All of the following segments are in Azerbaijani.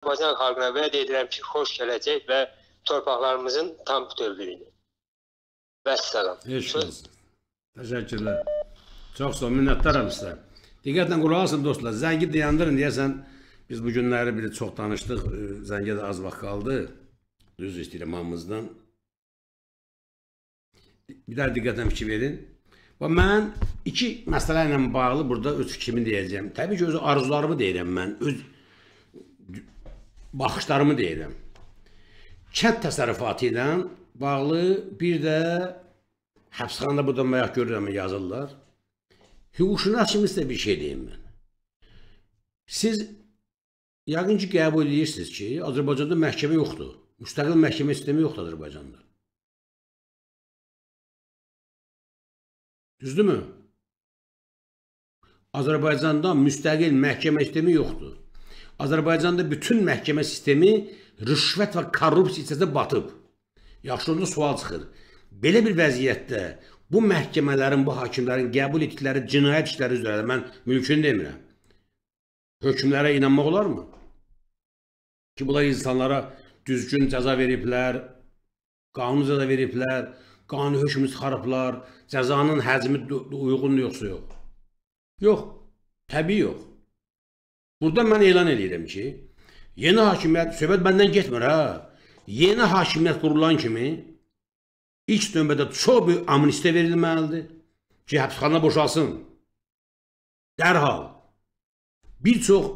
Azərbaycan xalqına vəd edirəm ki, xoş gələcək və torpaqlarımızın tam bütövlüyünü. Vəssalam. Heç olsun. Təşəkkürlər. Çox sağ ol, minnətdaram sizə. Diqqətlə qulaq asın dostlar. Zəngi dayandırın deyəsən biz bu günləri bir çox danışdıq. E, zəngə də az vaxt qaldı. Düz istəyirəm hamımızdan. Bir daha diqqətlə fikir verin. Və mən iki məsələ ilə bağlı burada öz fikrimi deyəcəm. Təbii ki, öz arzularımı deyirəm mən. Öz baxışlarımı deyirəm. Kənd təsərrüfatı ilə bağlı bir də həbsxanada burada bayaq görürəm yazırlar. Hüquqşünas kimi sizə bir şey deyim mən. Siz yəqin ki qəbul edirsiniz ki, Azərbaycanda məhkəmə yoxdur. Müstəqil məhkəmə sistemi yoxdur Azərbaycanda. Düzdürmü? Azərbaycanda müstəqil məhkəmə sistemi yoxdur. Azərbaycanda bütün məhkəmə sistemi rüşvət və korrupsiya içərisində batıb. Yaxşı onda sual çıxır. Belə bir vəziyyətdə bu məhkəmələrin, bu hakimlərin qəbul etdikləri cinayət işləri üzrə mən mümkün demirəm. Hökmlərə inanmaq olarmı? Ki, bunlar insanlara düzgün cəza veriblər, qanun cəza veriblər, qanun hökmü çıxarıblar, cəzanın həcmi uyğundur yoxsa yox? Yox, təbii yox. Burada mən elan edirəm ki, yeni hakimiyyət, söhbət məndən getmir hə. Yeni hakimiyyət qurulan kimi ilk növbədə çox böyük amnistiya verilməlidir ki, həbsxana boşalsın. Dərhal bir çox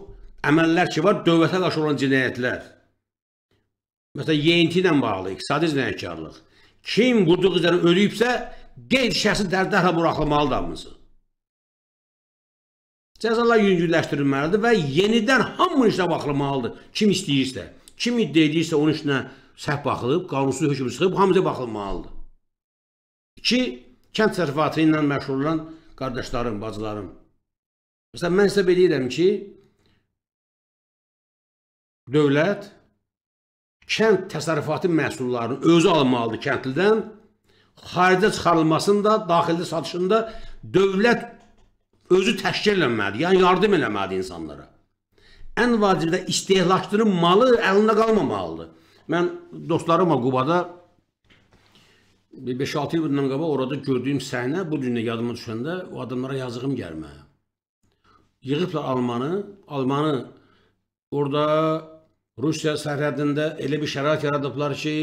əməllər ki var, dövlətə qarşı olan cinayətlər. Məsələn, YNT ilə bağlı iqtisadi cinayətkarlıq. Kim vurduğu üzərə ölüyübsə, qeyri şəxsi dərhal buraxılmalıdır hamısı. Cəzalar yüngülləşdirilməlidir və yenidən hamının işlə baxılmalıdır. Kim istəyirsə, kim iddia edirsə onun işlə səhv baxılıb, qanunsuz hökm çıxıb, hamıca baxılmalıdır. 2. Kənd təsərrüfatı ilə məşğul olan qardaşlarım, bacılarım. Məsələn, mən hesab edirəm ki, dövlət kənd təsərrüfatı məhsullarını özü almalıdır kəndlidən, xaricə çıxarılmasında, daxildə satışında dövlət özü təşkil eləməlidir, yəni yardım eləməlidir insanlara. Ən vacibdə istehlakçının malı əlində qalmamalıdır. Mən dostlarımla Qubada 5-6 il bundan qabaq orada gördüyüm səhnə bu gün də yadıma düşəndə o adamlara yazığım gəlməyə. Yığıblar Almanı, Almanı orada Rusiya sərhədində elə bir şərait yaradıblar ki,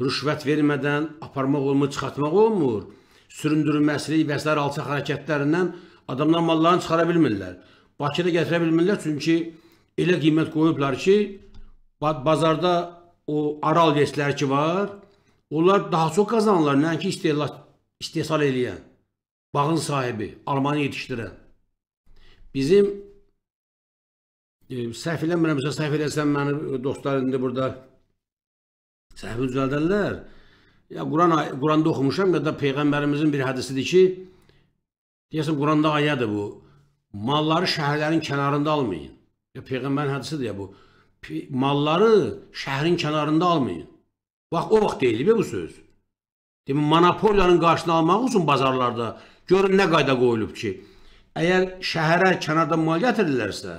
rüşvət vermədən aparmaq olmur, çıxartmaq olmur. Süründürülməsi və s. alçaq hərəkətlərindən Adamlar mallarını çıxara bilmirlər. Bakıda gətirə bilmirlər çünki elə qiymət qoyublar ki, bazarda o aral yesləri ki var, onlar daha çox qazanırlar, nəinki istehlak istehsal eləyən, bağın sahibi, almanı yetişdirən. Bizim e, səhv eləmirəmsə, səhv eləsəm məni e, dostlar indi burada səhv düzəldərlər. Ya Quran Quranda oxumuşam ya da peyğəmbərimizin bir hədisidir ki, Deyəsən Quranda ayədir bu. Malları şəhərlərin kənarında almayın. Ya peyğəmbərin hədisidir ya bu. Malları şəhərin kənarında almayın. Bax o vaxt deyilib bu söz. Demin monopoliyanın qarşısını almaq üçün bazarlarda görün nə qayda qoyulub ki, əgər şəhərə kənardan mal gətirirlərsə,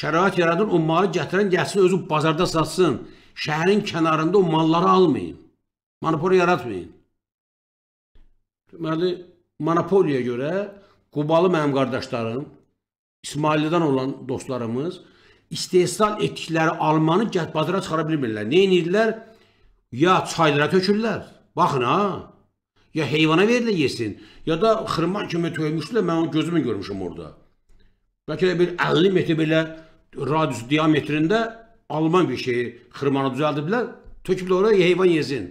şərait yaradır o malı gətirən gəlsin özü bazarda satsın. Şəhərin kənarında o malları almayın. Monopoliya yaratmayın. Deməli monopoliya görə Qubalı mənim qardaşlarım, İsmaillidən olan dostlarımız istehsal etdikləri almanı bazara çıxara bilmirlər. Nə edirlər? Ya çaylara tökürlər. Baxın ha. Ya heyvana verilir yesin, ya da xırman kimi töymüşlər. Mən onu gözümlə görmüşəm orada. Bəlkə də bir 50 metr belə radius diametrində alman bir şeyi xırmanı düzəldiblər, töküblər oraya heyvan yesin.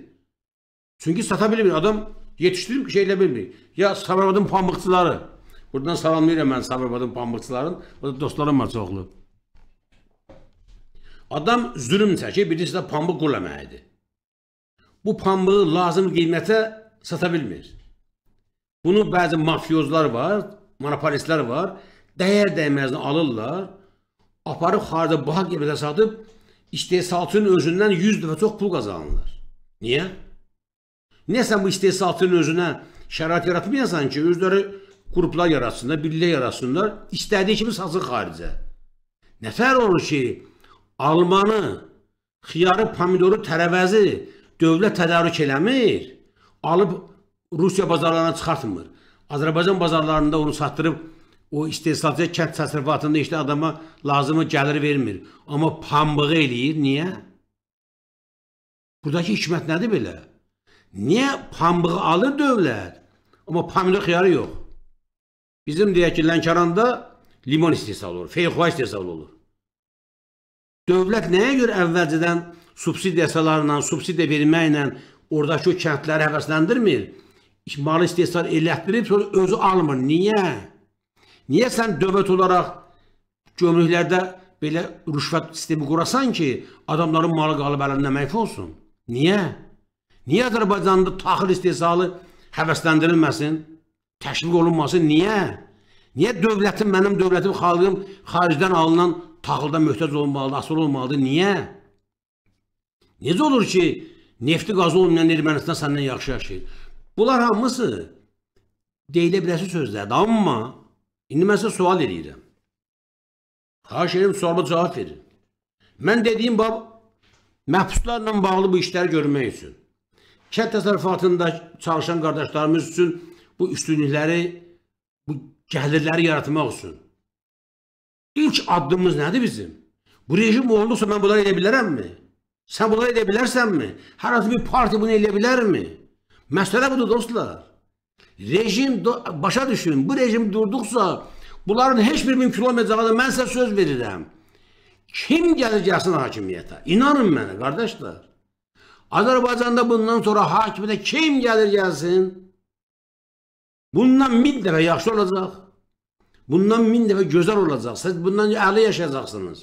Çünki sata bilmir adam Yetişdirib şey elə bilmirik. Ya Sabirabadın pambıqçıları. Buradan salamlayıram mən Sabirabadın pambıqçıların. O da dostlarım var çoxlu. Adam zülüm çəkir, birisi də pambıq qurlamaqdır. Bu pambığı lazım qiymətə sata bilmir. Bunu bəzi mafiyozlar var, monopolistlər var. Dəyər dəyməzini alırlar, aparıb xaricə baha qiymətə satıb istehsalçının özündən 100 dəfə çox pul qazanırlar. Niyə? Nəsə bu istehsalçının özünə şərait yaratmayasan ki, özləri qruplar yaratsınlar, birlik yaratsınlar, istədiyi kimi satsın xaricə. Nətər olur ki, almanı, xiyarı, pomidoru, tərəvəzi dövlət tədarük eləmir, alıb Rusiya bazarlarına çıxartmır. Azərbaycan bazarlarında onu satdırıb o istehsalcı kənd təsərrüfatında işlə adama lazımı gəlir vermir. Amma pambığı eləyir. Niyə? Buradakı hikmət nədir belə? Niyə pambığı alır dövlət? Amma pomidor xiyarı yox. Bizim deyək ki, Lənkəranda limon istehsal olur, feyxua istehsal olur. Dövlət nəyə görə əvvəlcədən subsidiyasalarla, subsidiya verməklə oradakı o kəndləri həvəsləndirmir? Malı istehsal elətdirib, sonra özü almır. Niyə? Niyə sən dövlət olaraq gömrüklərdə belə rüşvət sistemi qurasan ki, adamların malı qalıb əlindən məhv olsun? Niyə? Niyə Azərbaycanda taxıl istehsalı həvəsləndirilməsin? Təşviq olunmasın? Niyə? Niyə dövlətim, mənim dövlətim, xalqım xaricdən alınan taxılda möhtəc olmalıdır, asıl olmalıdır? Niyə? Necə olur ki, nefti qazı olmayan Ermənistan səndən yaxşı yaşayır? Bunlar hamısı deyilə biləsi sözlərdir, amma indi mən sizə sual edirəm. Xahiş edirəm, sualıma cavab verin. Mən dediyim bab məhbuslarla bağlı bu işləri görmək üçün. Kənd təsərrüfatında çalışan qardaşlarımız üçün bu üstünlükləri, bu gəlirləri yaratmaq üçün ilk addımımız nədir bizim? Bu rejim olduqsa mən bunları edə bilərəmmi? Sən bunları edə bilərsənmi? Hər hansı bir partiya bunu edə bilərmi? Məsələ budur dostlar. Rejim başa düşün, bu rejim durduqsa bunların heç bir mümkün olmayacağını mən sizə söz verirəm. Kim gəlir gəlsin hakimiyyətə? İnanın mənə qardaşlar. Azərbaycanda bundan sonra hakimiyyətə kim gəlir gəlsin, bundan min dəfə yaxşı olacaq, bundan min dəfə gözəl olacaq, siz bundan əli yaşayacaqsınız.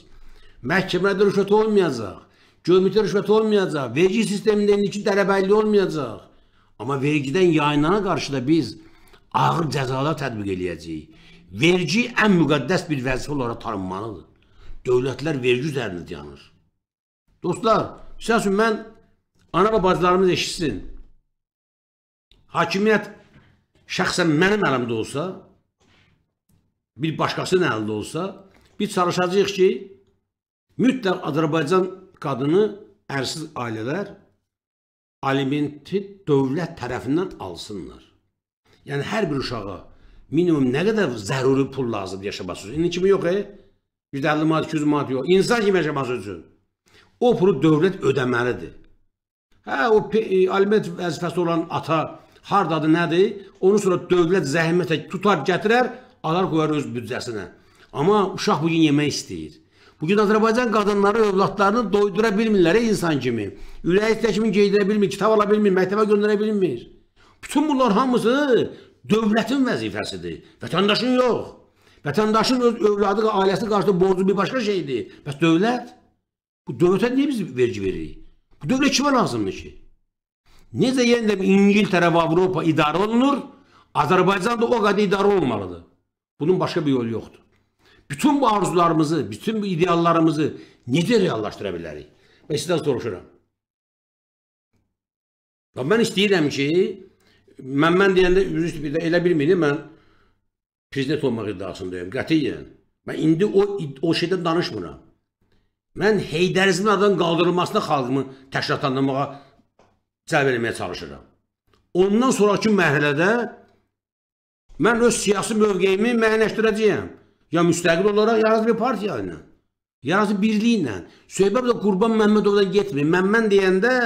Məhkəmədə rüşvət olmayacaq, gömütə rüşvət olmayacaq, vergi sistemində indiki dərəbəlli olmayacaq. Amma vergidən yayınlana qarşı da biz ağır cəzalar tətbiq eləyəcəyik. Vergi ən müqəddəs bir vəzifə olaraq tanınmalıdır. Dövlətlər vergi üzərində dayanır. Dostlar, məsəl üçün mən ana və bacılarımız eşitsin. Hakimiyyət şəxsən mənim əlimdə olsa, bir başqasının əlində olsa, biz çalışacağıq ki, mütləq Azərbaycan qadını ərsiz ailələr alimenti dövlət tərəfindən alsınlar. Yəni, hər bir uşağa minimum nə qədər zəruri pul lazımdır yaşaması üçün. İndi kimi yox, e? 150 manat, 200 manat yox. İnsan kimi yaşaması üçün. O pulu dövlət ödəməlidir. Hə, o e, aliment vəzifəsi olan ata hardadır, nədir? Onu sonra dövlət zəhmətə tutar, gətirər, alar qoyar öz büdcəsinə. Amma uşaq bugün yemək istəyir. Bugün Azərbaycan qadınları övladlarını doydura bilmirlər insan kimi. Ürəyi təkimin geydirə bilmir, kitab ala bilmir, məktəbə göndərə bilmir. Bütün bunlar hamısı dövlətin vəzifəsidir. Vətəndaşın yox. Vətəndaşın öz övladı, ailəsi qarşı borcu bir başqa şeydir. Bəs dövlət? Bu dövlətə niyə biz vergi veririk? Bu dövlət kimə lazımdır ki? Necə yenə yəni də İngiltərə və Avropa idarə olunur, Azərbaycan da o qədər idarə olmalıdır. Bunun başqa bir yolu yoxdur. Bütün bu arzularımızı, bütün bu ideallarımızı necə reallaşdıra bilərik? Və sizdən soruşuram. Və mən istəyirəm ki, mən mən deyəndə üzr bir də elə bilmirəm mən prezident olmaq iddiasındayım qətiyyən. Mən indi o o şeydən danışmıram. Mən Heydərizmin adının qaldırılmasına xalqımı təşkilatlandırmağa cəlb eləməyə çalışıram. Ondan sonraki mərhələdə mən öz siyasi mövqeyimi müəyyənləşdirəcəyəm. Ya müstəqil olaraq, ya bir partiya ilə. Yarası birliklə. Söhbət də Qurban Məmmədovdan getmir. Mən mən deyəndə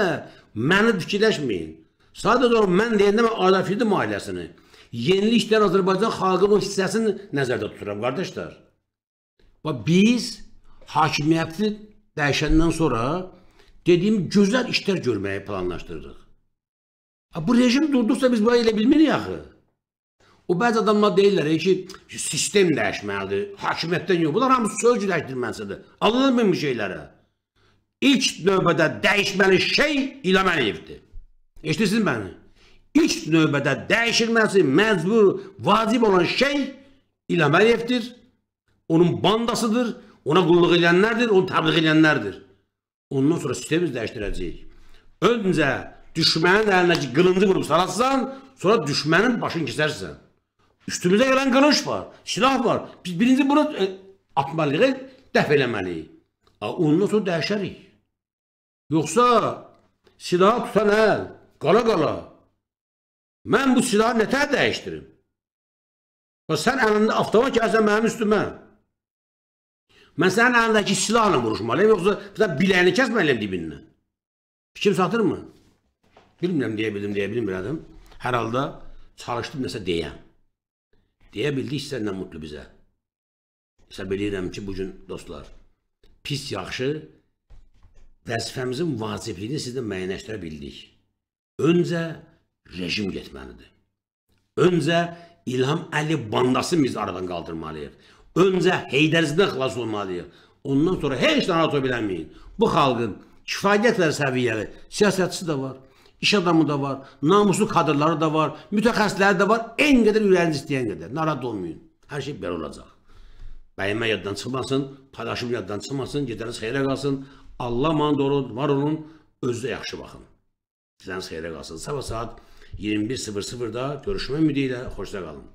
məni fikirləşməyin. Sadəcə olaraq mən deyəndə mən Adafidi ailəsini, yenilikdən Azərbaycan xalqının hissəsini nəzərdə tuturam, qardaşlar. Bax biz hakimiyyəti dəyişəndən sonra dediyim gözəl işlər görməyi planlaşdırırıq. Bu rejim durduqsa biz bunu elə bilmirik axı. O bəzi adamlar deyirlər ki, sistem dəyişməlidir, hakimiyyətdən yox. Bunlar hamısı söz güləşdirməsidir. Alınmır bu şeylərə. İlk növbədə dəyişməli şey İlham Əliyevdir. Eşidirsiniz məni? İlk növbədə dəyişilməsi məcbur, vacib olan şey İlham Əliyevdir. Onun bandasıdır Ona qulluq edənlərdir, onu təbliğ edənlərdir. Ondan sonra sistemi dəyişdirəcəyik. Öncə düşmənin əlindəki qılıncı vurub salatsan, sonra düşmənin başını kesərsən. Üstümüzə gələn qılınç var, silah var. Biz birinci bunu e, atmalıyıq, dəf eləməliyik. Ondan sonra dəyişərik. Yoxsa silahı tutan əl, qala-qala, mən bu silahı nətər dəyişdirim? Və sən əlində avtomat gəlsən mənim üstümə. Mən sənin əlindəki silahla vuruşmalıyam, yoxsa biləyini kəsməliyəm dibindən. Fikrim çatırmı? Bilmirəm, deyə bildim, deyə bilmirədim. Hər halda çalışdım nəsə deyəm. Deyə bildiksə nə mutlu bizə. Hesab edirəm ki, bu gün dostlar, pis yaxşı vəzifəmizin vacibliyini sizdə müəyyənləşdirə bildik. Öncə rejim getməlidir. Öncə İlham Əliyev bandası biz aradan qaldırmalıyıq. Öncə Heydərcidən xilas olmalıyıq. Ondan sonra heç narahat bilənməyin. Bu xalqın kifayətlər səviyyəli siyasətçisi də var, iş adamı da var, namuslu kadrları da var, mütəxəssisləri də var. En qədər ürəyiniz istəyən qədər. Narahat olmayın. Hər şey belə olacaq. Bəyimə yaddan çıxmasın, paylaşım yaddan çıxmasın, gedəniz xeyrə qalsın. Allah man doğru var olun, özünüzə yaxşı baxın. Gedəniz xeyrə qalsın. Sabah saat 21.00-da görüşmək ümidilə xoşda qalın.